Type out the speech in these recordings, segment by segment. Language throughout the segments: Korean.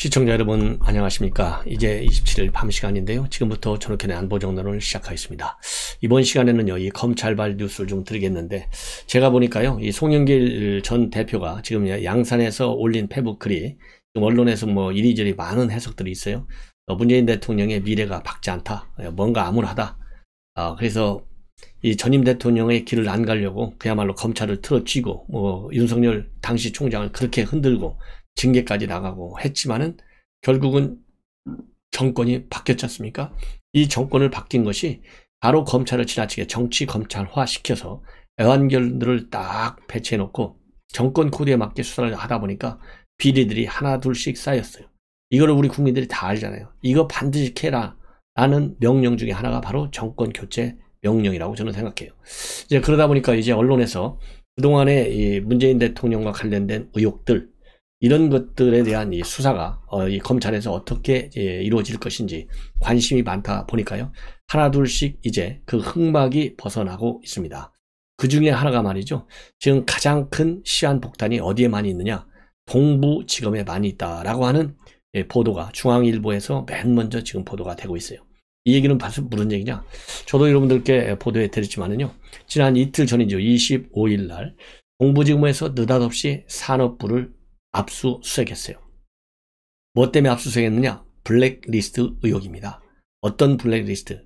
시청자 여러분 안녕하십니까 이제 27일 밤 시간인데요 지금부터 전옥현의 안보정론을 시작하겠습니다 이번 시간에는요 이 검찰발 뉴스를 좀 드리겠는데 제가 보니까요 이 송영길 전 대표가 지금 양산에서 올린 페북 글이 언론에서 뭐 이리저리 많은 해석들이 있어요 어, 문재인 대통령의 미래가 밝지 않다 어, 뭔가 암울하다 어, 그래서 이 전임 대통령의 길을 안 가려고 그야말로 검찰을 틀어치고뭐 윤석열 당시 총장을 그렇게 흔들고 징계까지 나가고 했지만은 결국은 정권이 바뀌었지 않습니까? 이 정권을 바뀐 것이 바로 검찰을 지나치게 정치 검찰화 시켜서 애완견들을 딱 배치해 놓고 정권 코드에 맞게 수사를 하다 보니까 비리들이 하나 둘씩 쌓였어요. 이거를 우리 국민들이 다 알잖아요. 이거 반드시 캐라 라는 명령 중에 하나가 바로 정권 교체 명령이라고 저는 생각해요. 이제 그러다 보니까 이제 언론에서 그동안에 문재인 대통령과 관련된 의혹들 이런 것들에 대한 이 수사가 어, 이 검찰에서 어떻게 예, 이루어질 것인지 관심이 많다 보니까요. 하나 둘씩 이제 그 흑막이 벗어나고 있습니다. 그 중에 하나가 말이죠. 지금 가장 큰 시한 폭탄이 어디에 많이 있느냐? 동부지검에 많이 있다라고 하는 예, 보도가 중앙일보에서 맨 먼저 지금 보도가 되고 있어요. 이 얘기는 무슨, 무슨 얘기냐? 저도 여러분들께 보도해 드렸지만은요. 지난 이틀 전이죠. 25일 날 동부지검에서 느닷없이 산업부를 압수수색했어요. 뭐 때문에 압수수색했느냐? 블랙리스트 의혹입니다. 어떤 블랙리스트?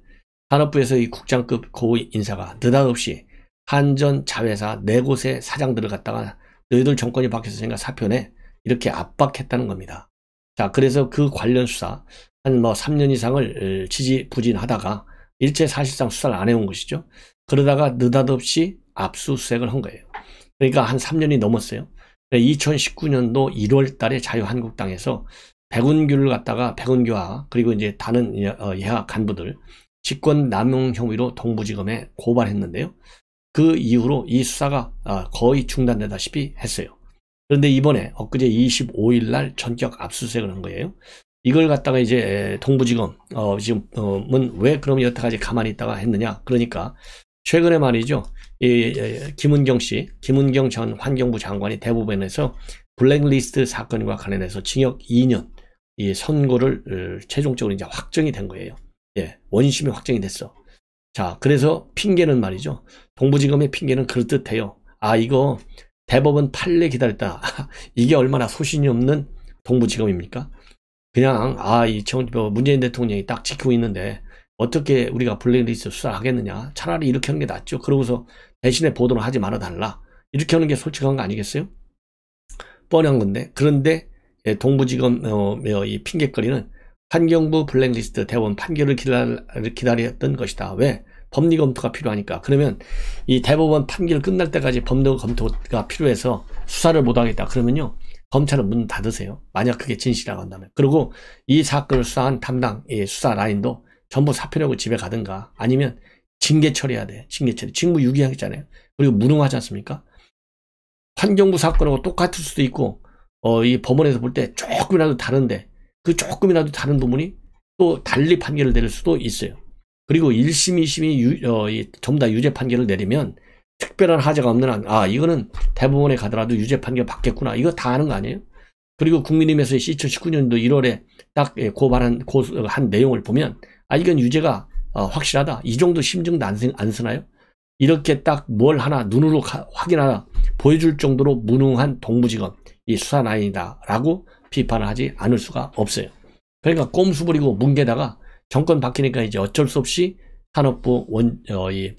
산업부에서 이 국장급 고위 인사가 느닷없이 한전 자회사 네 곳의 사장들을 갖다가 너희들 정권이 바뀌었으니까 사표내 이렇게 압박했다는 겁니다. 자 그래서 그 관련 수사 한 뭐 3년 이상을 어, 지지부진하다가 일제 사실상 수사를 안 해온 것이죠. 그러다가 느닷없이 압수수색을 한 거예요. 그러니까 한 3년이 넘었어요. 2019년도 1월 달에 자유한국당에서 백운규를 갖다가 백운규와 그리고 이제 다른 예, 어, 예하 간부들 직권 남용 혐의로 동부지검에 고발했는데요. 그 이후로 이 수사가 아, 거의 중단되다시피 했어요. 그런데 이번에 엊그제 25일 날 전격 압수수색을 한 거예요. 이걸 갖다가 이제 동부지검 어, 지금은 왜 그럼 여태까지 가만히 있다가 했느냐? 그러니까 최근에 말이죠. 이 김은경 씨, 김은경 전 환경부 장관이 대법원에서 블랙리스트 사건과 관련해서 징역 2년 이 선고를 어, 최종적으로 이제 확정이 된 거예요. 예, 원심이 확정이 됐어. 자, 그래서 핑계는 말이죠. 동부지검의 핑계는 그럴듯해요. 아, 이거 대법원 판례 기다렸다. 이게 얼마나 소신이 없는 동부지검입니까? 그냥 아, 이 뭐 문재인 대통령이 딱 지키고 있는데 어떻게 우리가 블랙리스트 수사하겠느냐. 차라리 이렇게 하는 게 낫죠. 그러고서 대신에 보도를 하지 말아달라. 이렇게 하는 게 솔직한 거 아니겠어요? 뻔한 건데. 그런데 예, 동부지검 어, 이 핑계거리는 환경부 블랙리스트 대원 판결을 기다렸던 것이다. 왜? 법리 검토가 필요하니까. 그러면 이 대법원 판결 끝날 때까지 법리 검토가 필요해서 수사를 못하겠다. 그러면요. 검찰은 문 닫으세요. 만약 그게 진실이라고 한다면. 그리고 이 사건을 수사한 담당 수사 라인도 전부 사표내고 집에 가든가 아니면 징계 처리해야 돼. 징계 처리. 직무 유기하겠잖아요. 그리고 무능하지 않습니까? 환경부 사건하고 똑같을 수도 있고 어, 이 법원에서 볼 때 조금이라도 다른데 그 조금이라도 다른 부분이 또 달리 판결을 내릴 수도 있어요. 그리고 1심, 2심이 유, 어, 이, 전부 다 유죄 판결을 내리면 특별한 하자가 없는 한, 아, 이거는 대법원에 가더라도 유죄 판결 받겠구나. 이거 다 아는 거 아니에요? 그리고 국민의힘에서 2019년도 1월에 딱 예, 고발한, 고한 내용을 보면 아 이건 유죄가 어, 확실하다. 이 정도 심증 난생 안 쓰나요? 이렇게 딱 뭘 하나 눈으로 가, 확인하나 보여줄 정도로 무능한 동부지검 이 수사라인이다라고 비판을 하지 않을 수가 없어요. 그러니까 꼼수 부리고 뭉개다가 정권 바뀌니까 이제 어쩔 수 없이 산업부 원, 어, 이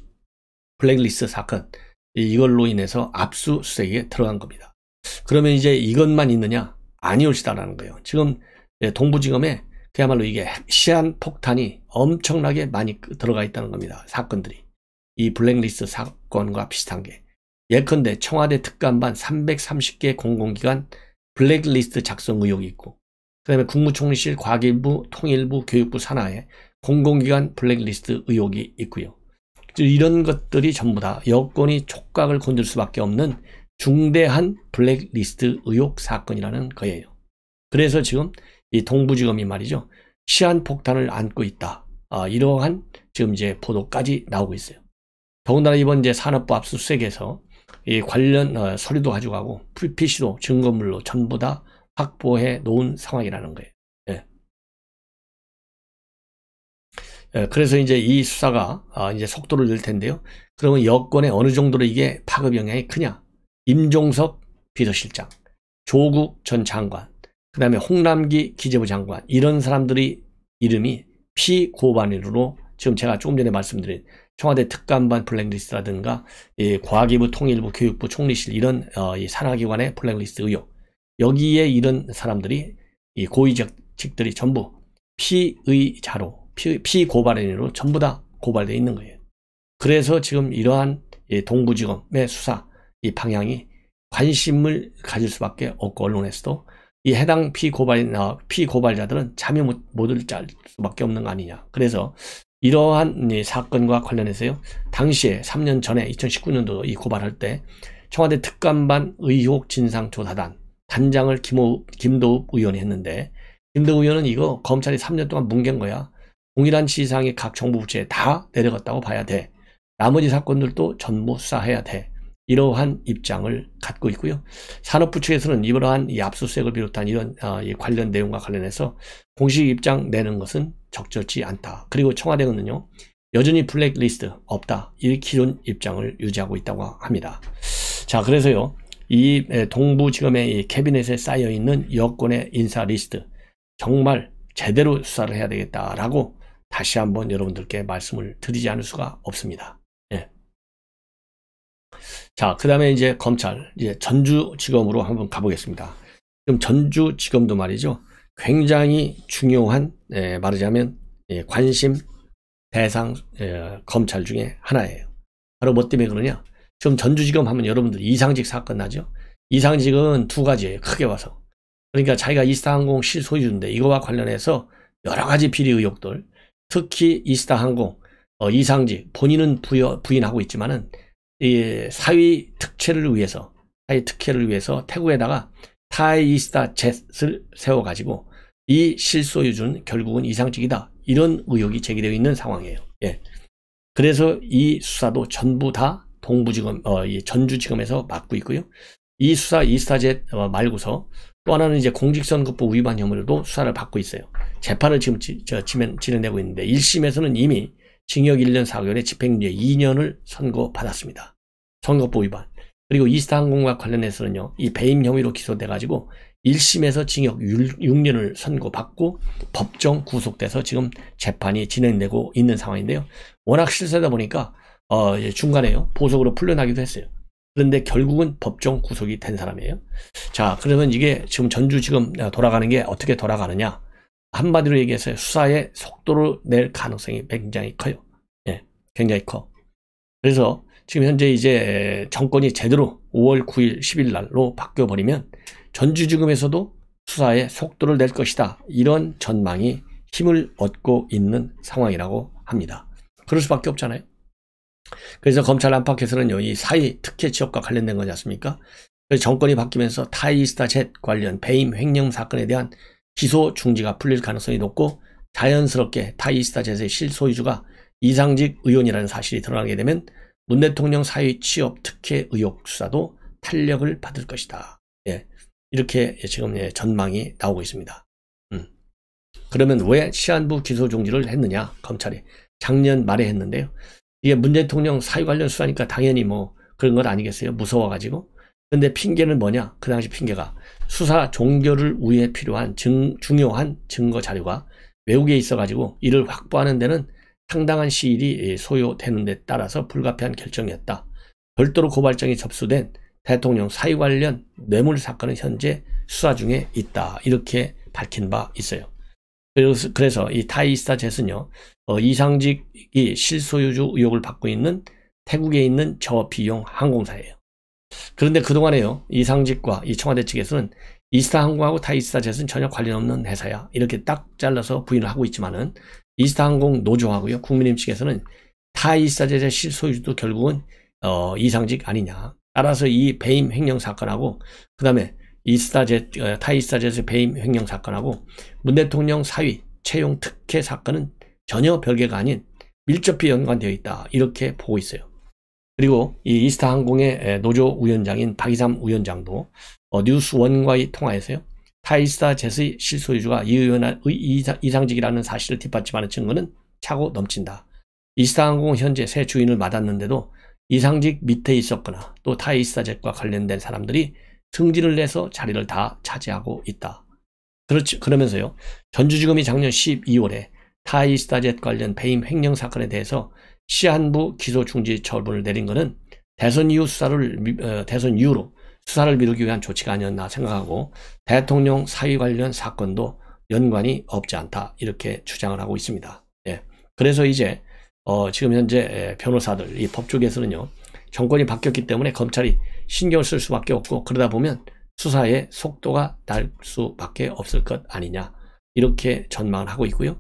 블랙리스트 사건 이걸로 인해서 압수수색에 들어간 겁니다. 그러면 이제 이것만 있느냐? 아니올시다라는 거예요. 지금 예, 동부지검에 그야말로 이게 시한 폭탄이 엄청나게 많이 들어가 있다는 겁니다. 사건들이. 이 블랙리스트 사건과 비슷한 게. 예컨대 청와대 특감반 330개 공공기관 블랙리스트 작성 의혹이 있고 그 다음에 국무총리실 과기부 통일부 교육부 산하에 공공기관 블랙리스트 의혹이 있고요. 이런 것들이 전부 다 여권이 촉각을 건들 수밖에 없는 중대한 블랙리스트 의혹 사건이라는 거예요. 그래서 지금 이 동부지검이 말이죠. 시한폭탄을 안고 있다. 아, 이러한 지금 이제 보도까지 나오고 있어요. 더군다나 이번 이제 산업부 압수수색에서 이 관련 어, 서류도 가지고가고 풀PC도 증거물로 전부 다 확보해 놓은 상황이라는 거예요. 예. 예, 그래서 이제 이 수사가 아, 이제 속도를 낼 텐데요. 그러면 여권에 어느 정도로 이게 파급 영향이 크냐? 임종석 비서실장, 조국 전 장관, 그 다음에 홍남기 기재부 장관 이런 사람들이 이름이 피고반인으로 지금 제가 조금 전에 말씀드린 청와대 특감반 블랙리스트라든가 이 예, 과기부 통일부 교육부 총리실 이런 어, 산하기관의 블랙리스트 의혹 여기에 이런 사람들이 이 고위직들이 전부 피의자로 피, 고발인으로 전부 다 고발되어 있는 거예요. 그래서 지금 이러한 이 예, 동부지검의 수사 이 방향이 관심을 가질 수밖에 없고 언론에서도 이 해당 피고발이나 어, 피고발자들은 잠이 못을 짤 수밖에 없는 거 아니냐. 그래서 이러한 사건과 관련해서요. 당시에 3년 전에 2019년도 이 고발할 때 청와대 특감반 의혹 진상조사단 단장을 김호, 김도읍 의원이 했는데 김도읍 의원은 이거 검찰이 3년 동안 뭉갠 거야. 동일한 시상이 각 정부 부처에 다 내려갔다고 봐야 돼. 나머지 사건들도 전부 수사해야 돼. 이러한 입장을 갖고 있고요. 산업부 측에서는 이러한 이 압수수색을 비롯한 이런 어, 이 관련 내용과 관련해서 공식 입장 내는 것은 적절치 않다. 그리고 청와대는요. 여전히 블랙리스트 없다. 이 기존 입장을 유지하고 있다고 합니다. 자 그래서요. 이 동부지검의 이 캐비넷에 쌓여있는 여권의 인사 리스트 정말 제대로 수사를 해야 되겠다라고 다시 한번 여러분들께 말씀을 드리지 않을 수가 없습니다. 자, 그 다음에 이제 검찰, 이제 전주지검으로 한번 가보겠습니다. 지금 전주지검도 말이죠. 굉장히 중요한, 예, 말하자면, 예, 관심 대상, 예, 검찰 중에 하나예요. 바로 뭐 때문에 그러냐? 지금 전주지검 하면 여러분들 이상직 사건 나죠? 이상직은 두 가지예요. 크게 봐서. 그러니까 자기가 이스타항공 실소유인데 주 이거와 관련해서 여러 가지 비리 의혹들, 특히 이스타항공, 어, 이상직, 본인은 부여, 부인하고 있지만은 이 사위 특채를 위해서 사위 특혜를 위해서 태국에다가 타이스타 젯을 세워가지고 이 실소유주는 결국은 이상직이다 이런 의혹이 제기되어 있는 상황이에요. 예. 그래서 이 수사도 전부 다 동부지검, 어, 전주지검에서 맡고 있고요. 이 수사 이스타젯 어, 말고서 또 하나는 이제 공직선거법 위반 혐의로도 수사를 받고 있어요. 재판을 지금 지, 저, 진행, 진행되고 있는데 1심에서는 이미 징역 1년 4개월에 집행유예 2년을 선고받았습니다. 선거법 위반. 그리고 이스타항공과 관련해서는요. 이 배임 혐의로 기소돼가지고 1심에서 징역 6년을 선고받고 법정 구속돼서 지금 재판이 진행되고 있는 상황인데요. 워낙 실세다 보니까 어, 중간에요. 보석으로 풀려나기도 했어요. 그런데 결국은 법정 구속이 된 사람이에요. 자, 그러면 이게 지금 전주 지금 아, 돌아가는 게 어떻게 돌아가느냐. 한마디로 얘기해서 수사의 속도를 낼 가능성이 굉장히 커요. 예, 굉장히 커. 그래서 지금 현재 이제 정권이 제대로 5월 9일, 10일 날로 바뀌어버리면 전주지금에서도 수사의 속도를 낼 것이다. 이런 전망이 힘을 얻고 있는 상황이라고 합니다. 그럴 수밖에 없잖아요. 그래서 검찰 안팎에서는요, 이 사이 특혜 취업과 관련된 거지 않습니까? 정권이 바뀌면서 타이스타 젯 관련 배임 횡령 사건에 대한 기소 중지가 풀릴 가능성이 높고 자연스럽게 타이스타 제세 실소유주가 이상직 의원이라는 사실이 드러나게 되면 문 대통령 사위 취업 특혜 의혹 수사도 탄력을 받을 것이다. 예, 이렇게 지금 예, 전망이 나오고 있습니다. 음. 그러면 왜 시한부 기소 중지를 했느냐 검찰이 작년 말에 했는데요. 이게 문 대통령 사위 관련 수사니까 당연히 뭐 그런 건 아니겠어요. 무서워가지고. 근데 핑계는 뭐냐? 그 당시 핑계가 수사 종결을 위해 필요한 증, 중요한 증거 자료가 외국에 있어가지고 이를 확보하는 데는 상당한 시일이 예, 소요되는 데 따라서 불가피한 결정이었다. 별도로 고발장이 접수된 대통령 사위 관련 뇌물 사건은 현재 수사 중에 있다. 이렇게 밝힌 바 있어요. 그래서 이 타이스타 젯은요, 어, 이상직이 실소유주 의혹을 받고 있는 태국에 있는 저비용 항공사예요. 그런데 그동안에요. 이상직과 이 청와대 측에서는 이스타항공하고 타이스타젯은 전혀 관련 없는 회사야. 이렇게 딱 잘라서 부인을 하고 있지만은 이스타항공 노조하고요. 국민의힘 측에서는 타이스타젯의 실소유주도 결국은 어, 이상직 아니냐. 따라서 이 배임 횡령 사건하고 그다음에 이스타젯 어, 타이스타젯의 배임 횡령 사건하고 문 대통령 사위 채용 특혜 사건은 전혀 별개가 아닌 밀접히 연관되어 있다. 이렇게 보고 있어요. 그리고 이 이스타 항공의 노조 위원장인 박이삼 위원장도 어, 뉴스원과의 통화에서요. 타이스타 제스의 실소유주가 이 의원의 이상직이라는 사실을 뒷받침하는 증거는 차고 넘친다. 이스타항공 은 현재 새 주인을 맡았는데도 이상직 밑에 있었거나 또 타이스타젯과 관련된 사람들이 승진을 내서 자리를 다 차지하고 있다. 그렇지, 그러면서요. 전주지검이 작년 12월에 타이스타젯 관련 배임 횡령 사건에 대해서 시한부 기소 중지 처분을 내린 것은 대선 이후 수사를 어, 대선 이후로 수사를 미루기 위한 조치가 아니었나 생각하고 대통령 사위 관련 사건도 연관이 없지 않다 이렇게 주장을 하고 있습니다. 예. 그래서 이제 어 지금 현재 예, 변호사들 이 법조계에서는요 정권이 바뀌었기 때문에 검찰이 신경을 쓸 수밖에 없고 그러다 보면 수사의 속도가 날 수밖에 없을 것 아니냐 이렇게 전망을 하고 있고요.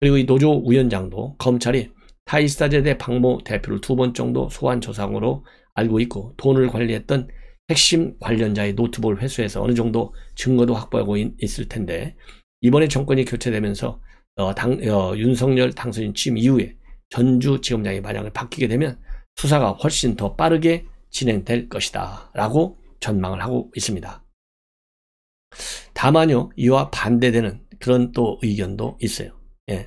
그리고 이 노조 위원장도 검찰이 타이스타제대 박모 대표를 두 번 정도 소환 조상으로 알고 있고 돈을 관리했던 핵심 관련자의 노트북을 회수해서 어느 정도 증거도 확보하고 있을 텐데 이번에 정권이 교체되면서 어, 당, 어, 윤석열 당선인 취임 이후에 전주지검장의 마냥을 바뀌게 되면 수사가 훨씬 더 빠르게 진행될 것이다 라고 전망을 하고 있습니다. 다만요 이와 반대되는 그런 또 의견도 있어요. 예.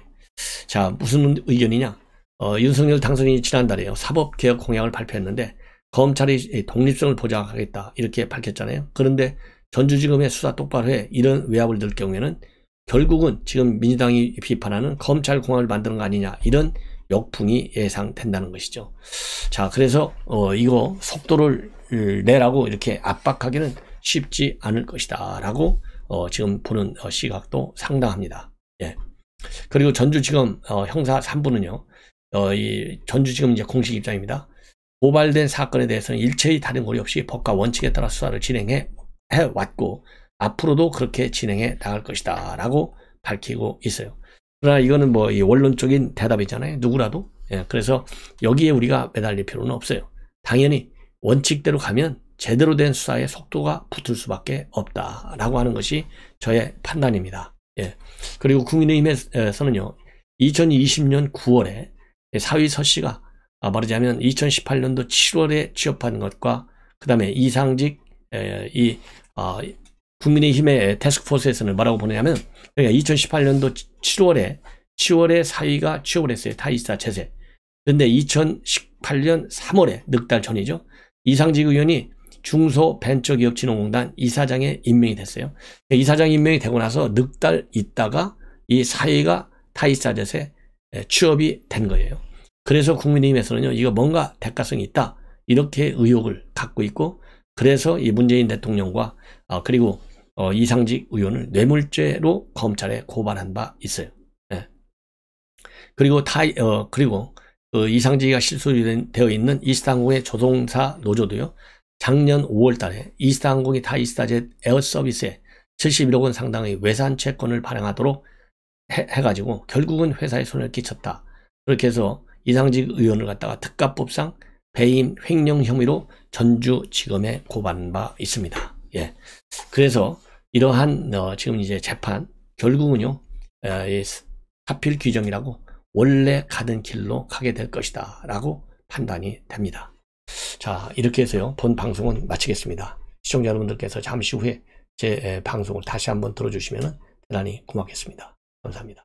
자 무슨 의견이냐 어, 윤석열 당선인이 지난달에 사법개혁 공약을 발표했는데 검찰이 독립성을 보장하겠다 이렇게 밝혔잖아요. 그런데 전주지검의 수사 똑바로 해 이런 외압을 들 경우에는 결국은 지금 민주당이 비판하는 검찰 공항을 만드는 거 아니냐 이런 역풍이 예상된다는 것이죠. 자 그래서 어, 이거 속도를 어, 내라고 이렇게 압박하기는 쉽지 않을 것이다 라고 어, 지금 보는 어, 시각도 상당합니다. 예. 그리고 전주지검 어, 형사 3부는요. 어, 이전주지금 이제 공식 입장입니다. 고발된 사건에 대해서는 일체의 다른 고리 없이 법과 원칙에 따라 수사를 진행해 왔고 앞으로도 그렇게 진행해 나갈 것이다 라고 밝히고 있어요. 그러나 이거는 뭐이 원론적인 대답이잖아요. 누구라도. 예, 그래서 여기에 우리가 매달릴 필요는 없어요. 당연히 원칙대로 가면 제대로 된 수사의 속도가 붙을 수밖에 없다라고 하는 것이 저의 판단입니다. 예. 그리고 국민의힘에서는요. 2020년 9월에 사위 서 씨가 어, 말하자면 2018년도 7월에 취업한 것과 그 다음에 이상직 이 어, 국민의힘의 테스크포스에서는 뭐라고 보내냐면 그러니까 2018년도 7월에 7월에 사위가 취업을 했어요. 타이사 채세. 런데 2018년 3월에 늑달 전이죠. 이상직 의원이 중소벤처기업진흥공단 이사장에 임명이 됐어요. 그러니까 이사장 임명이 되고 나서 늑달 있다가 이 사위가 타이사젯에 취업이 된 거예요. 그래서 국민의힘에서는요, 이거 뭔가 대가성이 있다. 이렇게 의혹을 갖고 있고, 그래서 이 문재인 대통령과, 어, 그리고, 어, 이상직 의원을 뇌물죄로 검찰에 고발한 바 있어요. 예. 그리고 다, 어, 그리고, 그 이상직이가 실소되어 있는 이스탄공의 조종사 노조도요, 작년 5월 달에 이스탄공이타 이스타젯 에어 서비스에 71억 원 상당의 외산 채권을 발행하도록 해, 해가지고 결국은 회사에 손을 끼쳤다. 그렇게 해서 이상직 의원을 갖다가 특가법상 배임 횡령 혐의로 전주지검에 고발한 바 있습니다. 예. 그래서 이러한 어, 지금 이제 재판 결국은요 에, 사필 규정이라고 원래 가는 길로 가게 될 것이다 라고 판단이 됩니다. 자 이렇게 해서요 본 방송은 마치겠습니다. 시청자 여러분들께서 잠시 후에 제 방송을 다시 한번 들어주시면 대단히 고맙겠습니다. 감사합니다.